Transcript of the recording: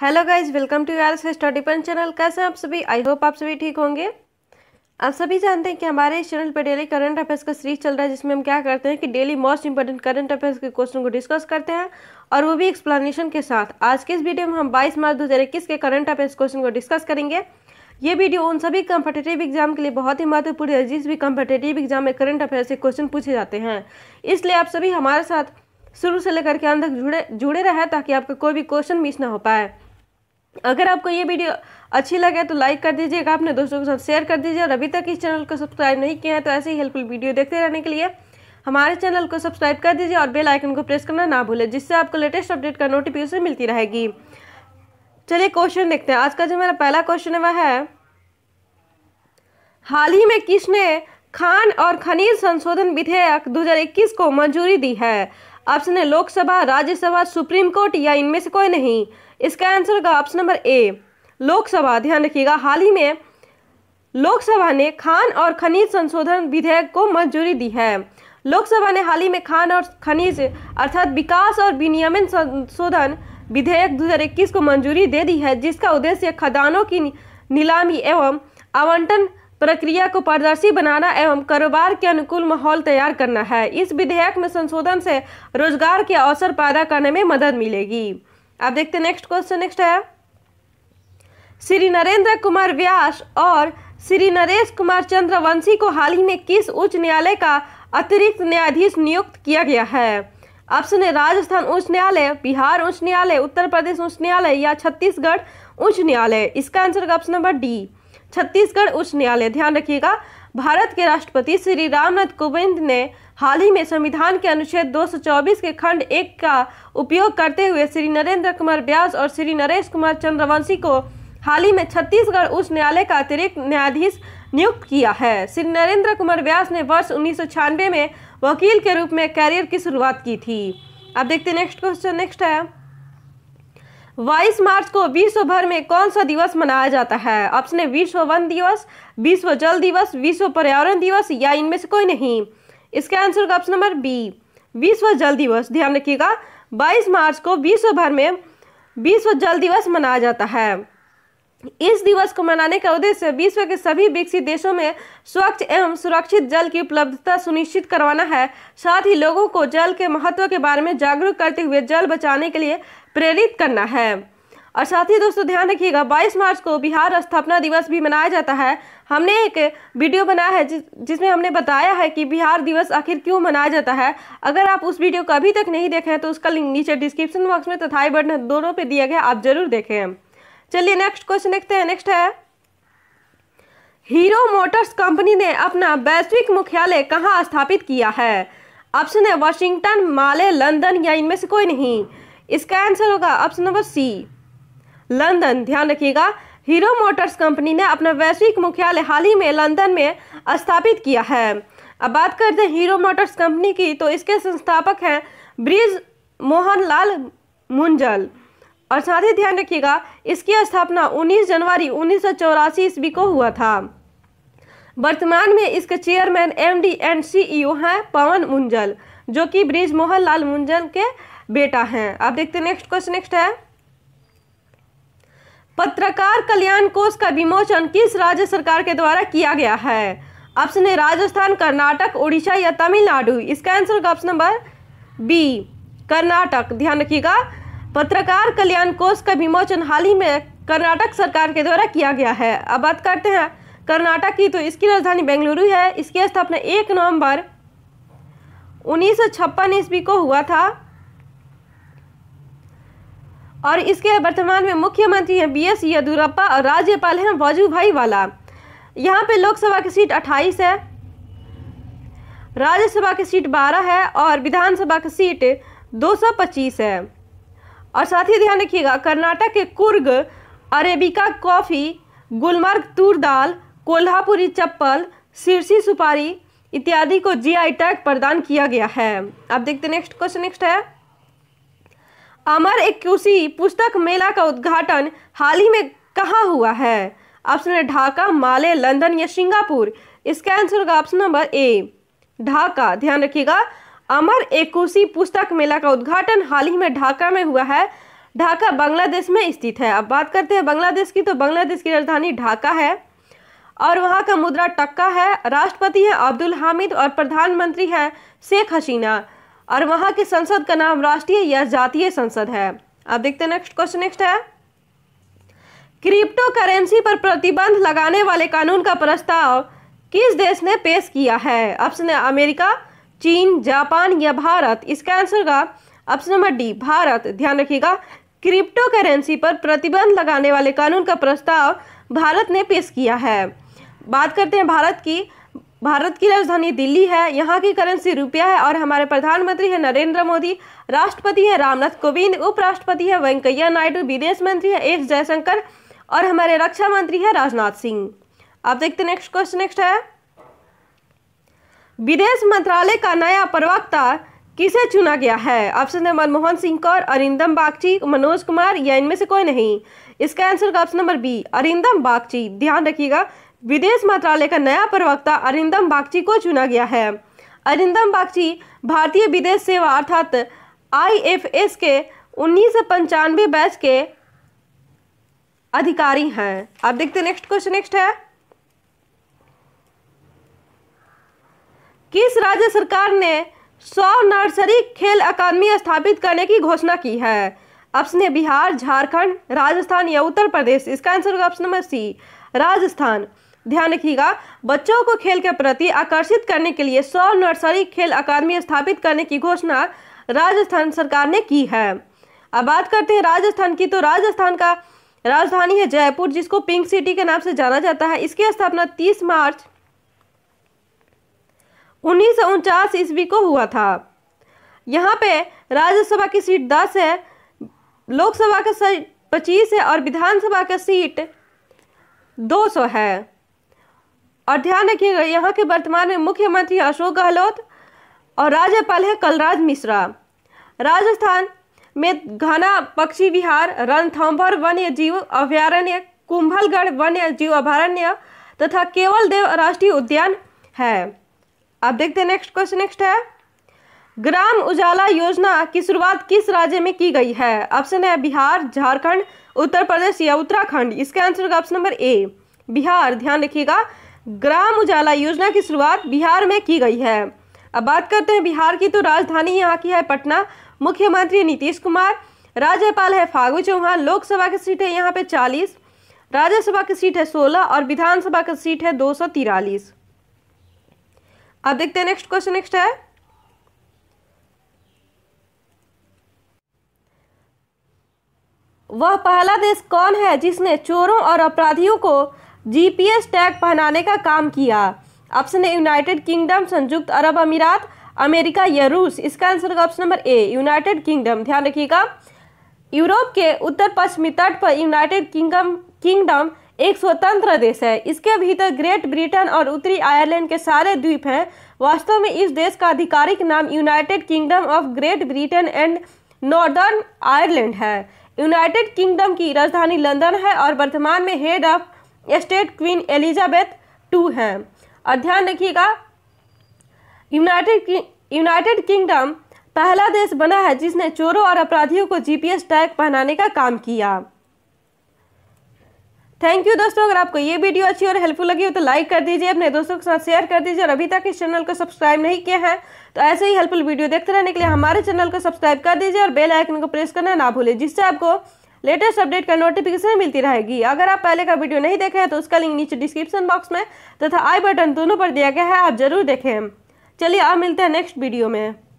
hello guys welcome to यार study point channel कैसे हैं आप सभी आई होप आप सभी ठीक होंगे आप सभी जानते हैं कि हमारे इस चैनल पर डेली करंट अफेयर्स का सीरीज चल रहा है जिसमें हम क्या करते हैं कि daily most important current affairs के क्वेश्चन को डिस्कस करते हैं और वो भी एक्सप्लेनेशन के साथ आज के इस वीडियो में हम बाईस मार्च दो के करंट अफेयर्स क्वेश्चन को डिस्कस करेंगे ये वीडियो उन सभी कम्पटेटिव एग्जाम के लिए बहुत ही महत्वपूर्ण है जिस भी कम्पटेटिव एग्जाम में करंट अफेयर्स के क्वेश्चन पूछे जाते हैं इसलिए आप सभी हमारे साथ शुरू से लेकर के अंत तक जुड़े जुड़े रहें ताकि आपका कोई भी क्वेश्चन मिस ना हो पाए अगर आपको ये वीडियो अच्छी लगे तो लाइक कर दीजिएगा अपने दोस्तों के साथ शेयर कर दीजिए और अभी तक इस चैनल को सब्सक्राइब नहीं किया है तो ऐसे ही हेल्पफुल वीडियो देखते रहने के लिए हमारे चैनल को सब्सक्राइब कर दीजिए और बेल आइकन को प्रेस करना ना भूलें जिससे आपको लेटेस्ट अपडेट का नोटिफिकेशन मिलती रहेगी चलिए क्वेश्चन देखते हैं आज का जो मेरा पहला क्वेश्चन है वह है हाल ही में किसने खान और खनिज संशोधन विधेयक 2021 को मंजूरी दी है ऑप्शन है लोकसभा राज्यसभा सुप्रीम कोर्ट या इनमें से कोई नहीं इसका आंसर होगा ऑप्शन नंबर ए लोकसभा ध्यान रखिएगा हाल ही में लोकसभा ने खान और खनिज संशोधन विधेयक को मंजूरी दी है लोकसभा ने हाल ही में खान और खनिज अर्थात विकास और विनियमन संशोधन विधेयक दो को मंजूरी दे दी है जिसका उद्देश्य खदानों की नीलामी एवं आवंटन प्रक्रिया को पारदर्शी बनाना एवं कारोबार के अनुकूल माहौल तैयार करना है इस विधेयक में संशोधन से रोजगार के अवसर पैदा करने में मदद मिलेगी अब देखते नेक्स्ट क्वेश्चन नेक्स्ट है श्री नरेंद्र कुमार व्यास और श्री नरेश कुमार चंद्रवंशी को हाल ही में किस उच्च न्यायालय का अतिरिक्त न्यायाधीश नियुक्त किया गया है ऑप्शन है राजस्थान उच्च न्यायालय बिहार उच्च न्यायालय उत्तर प्रदेश उच्च न्यायालय या छत्तीसगढ़ उच्च न्यायालय इसका answer option number D Chhattisgarh उच्च न्यायालय ध्यान रखिएगा भारत के राष्ट्रपति श्री रामनाथ कोविंद ने हाल ही में संविधान के अनुच्छेद 224 के खंड एक का उपयोग करते हुए श्री नरेंद्र कुमार व्यास और श्री नरेश कुमार चंद्रवंशी को हाल ही में छत्तीसगढ़ उच्च न्यायालय का अतिरिक्त न्यायाधीश नियुक्त किया है श्री नरेंद्र कुमार व्यास ने वर्ष उन्नीस में वकील के रूप में कैरियर की शुरुआत की थी अब देखते नेक्स्ट क्वेश्चन नेक्स्ट है बाईस मार्च को विश्व भर में कौन सा दिवस मनाया जाता है ऑप्शन है विश्व वन दिवस विश्व जल दिवस विश्व पर्यावरण दिवस या इनमें से कोई नहीं इसका आंसर का ऑप्शन नंबर बी विश्व जल दिवस ध्यान रखिएगा 22 मार्च को विश्व भर में विश्व जल दिवस मनाया जाता है इस दिवस को मनाने का उद्देश्य विश्व के सभी विकसित देशों में स्वच्छ एवं सुरक्षित जल की उपलब्धता सुनिश्चित करवाना है साथ ही लोगों को जल के महत्व के बारे में जागरूक करते हुए जल बचाने के लिए प्रेरित करना है और साथ ही दोस्तों ध्यान रखिएगा 22 मार्च को बिहार स्थापना दिवस भी मनाया जाता है हमने एक वीडियो बनाया है जिस, जिसमें हमने बताया है कि बिहार दिवस आखिर क्यों मनाया जाता है अगर आप उस वीडियो को अभी तक नहीं देखे हैं तो उसका लिंक नीचे डिस्क्रिप्शन बॉक्स में तथा बटन दोनों पर दिया गया आप जरूर देखें चलिए नेक्स्ट क्वेश्चन देखते हैं नेक्स्ट है हीरो मोटर्स कंपनी ने अपना वैश्विक मुख्यालय कहाँ स्थापित किया है ऑप्शन है वाशिंगटन माले लंदन या इनमें से कोई नहीं इसका आंसर होगा ऑप्शन नंबर सी लंदन ध्यान रखिएगा हीरो मोटर्स कंपनी ने अपना वैश्विक मुख्यालय हाल ही में लंदन में स्थापित किया है अब बात करते हैं हीरो मोटर्स कंपनी की तो इसके संस्थापक हैं ब्रिज मोहनलाल मुंजल और साथ ही ध्यान रखिएगा इसकी स्थापना 19 जनवरी उन्नीस सौ ईस्वी को हुआ था वर्तमान में इसके चेयरमैन एमडी एंड सीईओ हैं पवन मुंजल जो कि ब्रिज मोहन लाल मुंजल के बेटा हैं आप देखते हैं नेक्स्ट क्वेश्चन नेक्स्ट है पत्रकार कल्याण कोष का विमोचन किस राज्य सरकार के द्वारा किया गया है ऑप्शन है राजस्थान कर्नाटक उड़ीसा या तमिलनाडु इसका आंसर होगा ऑप्शन नंबर बी कर्नाटक ध्यान रखिएगा पत्रकार कल्याण कोष का विमोचन हाल ही में कर्नाटक सरकार के द्वारा किया गया है अब बात करते हैं कर्नाटक की तो इसकी राजधानी बेंगलुरु है इसकी स्थापना एक नवंबर उन्नीस ईस्वी को हुआ था और इसके वर्तमान में मुख्यमंत्री हैं बी एस येदुरप्पा और राज्यपाल हैं भाई वाला यहाँ पे लोकसभा की सीट 28 है राज्यसभा की सीट 12 है और विधानसभा की सीट 225 है और साथ ही ध्यान रखिएगा कर्नाटक के कुर्ग अरेबिका कॉफ़ी गुलमर्ग तूर दाल कोल्हापुरी चप्पल सिरसी सुपारी इत्यादि को जीआई टैग प्रदान किया गया है अब देखते नेक्स्ट क्वेश्चन नेक्स्ट है अमर इक्कीसी पुस्तक मेला का उद्घाटन हाल ही में कहाँ हुआ है ऑप्शन है ढाका माले लंदन या सिंगापुर इसका आंसर होगा ऑप्शन नंबर ए ढाका ध्यान रखिएगा अमर एकुशी पुस्तक मेला का उद्घाटन हाल ही में ढाका में हुआ है ढाका बांग्लादेश में स्थित है अब बात करते हैं बांग्लादेश की तो बांग्लादेश की राजधानी ढाका है और वहाँ का मुद्रा टक्का है राष्ट्रपति है अब्दुल हामिद और प्रधानमंत्री है शेख हसीना और वहाँ के संसद का नाम राष्ट्रीय या जातीय संसद है अब देखते हैं नेक्स्ट क्वेश्चन नेक्स्ट है क्रिप्टो करेंसी पर प्रतिबंध लगाने वाले कानून का प्रस्ताव किस देश ने पेश किया है ऑप्शन है अमेरिका चीन जापान या भारत इसका आंसर का ऑप्शन नंबर डी भारत ध्यान रखिएगा क्रिप्टो करेंसी पर प्रतिबंध लगाने वाले कानून का प्रस्ताव भारत ने पेश किया है बात करते हैं भारत की भारत की राजधानी दिल्ली है यहाँ की करेंसी रुपया है और हमारे प्रधानमंत्री हैं नरेंद्र मोदी राष्ट्रपति हैं रामनाथ कोविंद उपराष्ट्रपति हैं वेंकैया नायडू विदेश मंत्री हैं एस जयशंकर और हमारे रक्षा मंत्री हैं राजनाथ सिंह आप देखते नेक्स्ट क्वेश्चन नेक्स्ट है विदेश मंत्रालय का नया प्रवक्ता किसे चुना गया है ऑप्शन है मनमोहन सिंह कौर अरिंदम बागची मनोज कुमार या इनमें से कोई नहीं इसका आंसर का option number B Arindam Bagchi ध्यान रखिएगा विदेश मंत्रालय का नया प्रवक्ता अरिंदम बागची को चुना गया है अरिंदम बागची भारतीय विदेश सेवा अर्थात एस के उन्नीस बैच के अधिकारी हैं आप देखते नेक्स्ट क्वेश्चन नेक्स्ट है किस राज्य सरकार ने सौ नर्सरी खेल अकादमी स्थापित करने की घोषणा की है ऑप्शन है बिहार झारखंड राजस्थान या उत्तर प्रदेश इसका आंसर होगा ऑप्शन नंबर सी राजस्थान ध्यान रखिएगा बच्चों को खेल के प्रति आकर्षित करने के लिए सौ नर्सरी खेल अकादमी स्थापित करने की घोषणा राजस्थान सरकार ने की है अब बात करते हैं राजस्थान की तो राजस्थान का राजधानी है जयपुर जिसको पिंक सिटी के नाम से जाना जाता है इसकी स्थापना 30 मार्च उन्नीस सौ उनचास ईस्वी को हुआ था यहाँ पे राज्यसभा की सीट दस है लोकसभा का सीट पच्चीस है और विधानसभा का सीट दो सौ है और ध्यान रखिएगा यहाँ के वर्तमान में मुख्यमंत्री अशोक गहलोत और राज्यपाल है कलराज मिश्रा राजस्थान में घना पक्षी विहार रणथम्भर वन्य जीव अभयारण्य कुंभलगढ़ वन्य जीव अभयारण्य तथा केवल देव राष्ट्रीय उद्यान है आप देखते हैं नेक्स्ट क्वेश्चन नेक्स्ट है ग्राम उजाला योजना की शुरुआत किस राज्य में की गई है ऑप्शन है बिहार झारखंड उत्तर प्रदेश या उत्तराखंड इसका आंसर होगा ऑप्शन नंबर ए बिहार ध्यान रखिएगा ग्राम उजाला योजना की शुरुआत बिहार में की गई है अब बात करते हैं बिहार की तो राजधानी यहाँ की है पटना मुख्यमंत्री नीतीश कुमार राज्यपाल है फागू चौहान लोकसभा की सीट है यहाँ पे चालीस राज्यसभा की सीट है सोलह और विधानसभा की सीट है दो सौ तिरालीस अब देखते हैं नेक्स्ट क्वेश्चन नेक्स्ट है वह पहला देश कौन है जिसने चोरों और अपराधियों को जीपीएस टैग पहनाने का काम किया ऑप्शन है यूनाइटेड किंगडम संयुक्त अरब अमीरात अमेरिका या रूस इसका आंसर होगा option number A United Kingdom ध्यान रखिएगा यूरोप के उत्तर पश्चिमी तट पर यूनाइटेड किंगडम किंगडम एक स्वतंत्र देश है इसके भीतर ग्रेट ब्रिटेन और उत्तरी आयरलैंड के सारे द्वीप हैं वास्तव में इस देश का आधिकारिक नाम United Kingdom of Great Britain and Northern Ireland है यूनाइटेड किंगडम की राजधानी लंदन है और वर्तमान में head of state Queen Elizabeth two है और ध्यान रखिएगा यूनाइटेड यूनाइटेड किंगडम पहला देश बना है जिसने चोरों और अपराधियों को जीपीएस टैग पहनाने का काम किया थैंक यू दोस्तों अगर आपको ये वीडियो अच्छी और हेल्पफुल लगी हो तो लाइक कर दीजिए अपने दोस्तों के साथ शेयर कर दीजिए और अभी तक इस चैनल को सब्सक्राइब नहीं किया है तो ऐसे ही हेल्पफुल वीडियो देखते रहने के लिए हमारे चैनल को सब्सक्राइब कर दीजिए और बेल आइकन को प्रेस करना ना भूलें जिससे आपको लेटेस्ट अपडेट का नोटिफिकेशन मिलती रहेगी अगर आप पहले का वीडियो नहीं देखे हैं तो उसका लिंक नीचे डिस्क्रिप्शन बॉक्स में तथा आई बटन दोनों पर दिया गया है आप जरूर देखें चलिए आप मिलते हैं नेक्स्ट वीडियो में